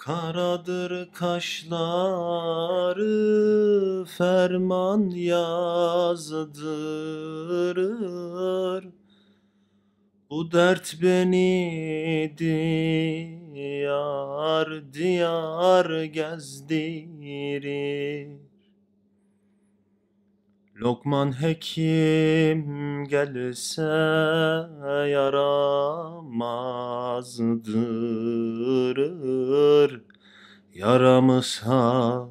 Karadır kaşları ferman yazdırır Bu dert beni diyar diyar gezdirir Lokman Hekim gelse yaramazdırır Yaramı sarmaya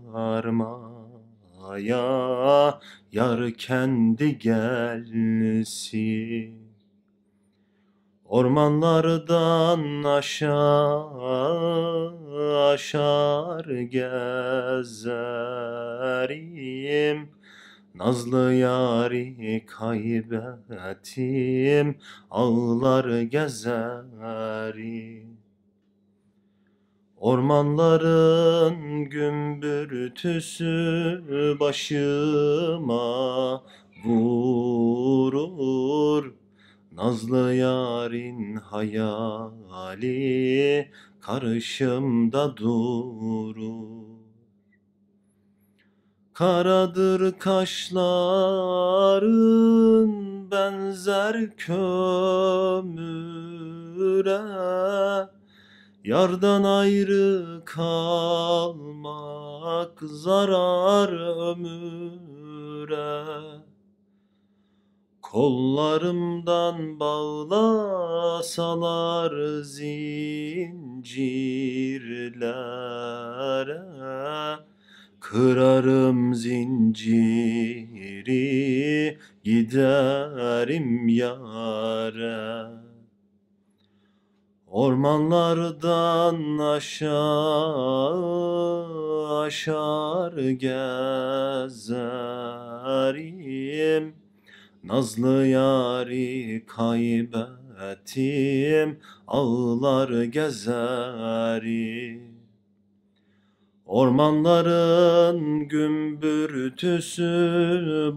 yar kendi gelsin Ormanlardan aşağı aşar gezerim Nazlı yari kaybettim, ağlar gezerim. Ormanların gümbürtüsü başıma vurur. Nazlı yarın hayali karışımda durur. Karadır kaşların benzer kömüre Yardan ayrı kalmak zarar ömüre Kollarımdan bağlasalar zincirlere Kırarım zinciri giderim yâre Ormanlardan aşağı aşar gezerim Nazlı yari kaybettim ağlar gezerim Ormanların gümbürtüsü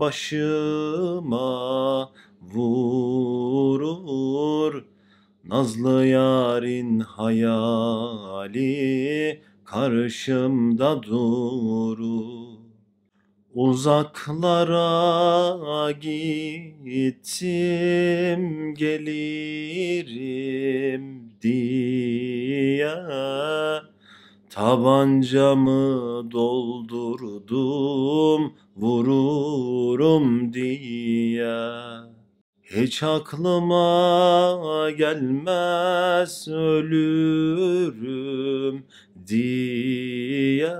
başıma vurur Nazlı yarin hayali karşımda durur Uzaklara gittim gelirim diye Tabancamı doldurdum vururum diye Hiç aklıma gelmez ölürüm diye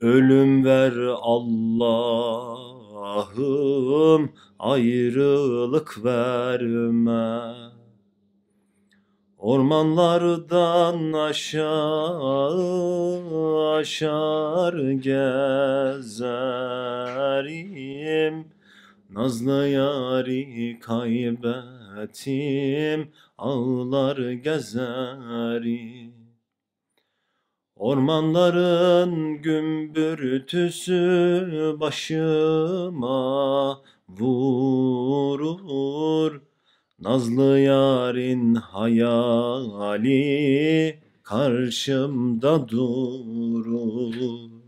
Ölüm ver Allah'ım ayrılık verme Ormanlardan aşağı aşar gezerim Nazlı yari kaybetim ağlar gezerim Ormanların gümbürtüsü başıma vurur Nazlı yarin hayali karşımda durur.